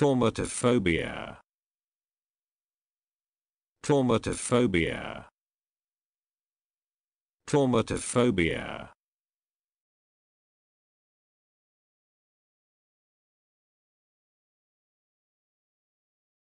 Traumatophobia. Traumatophobia. Traumatophobia.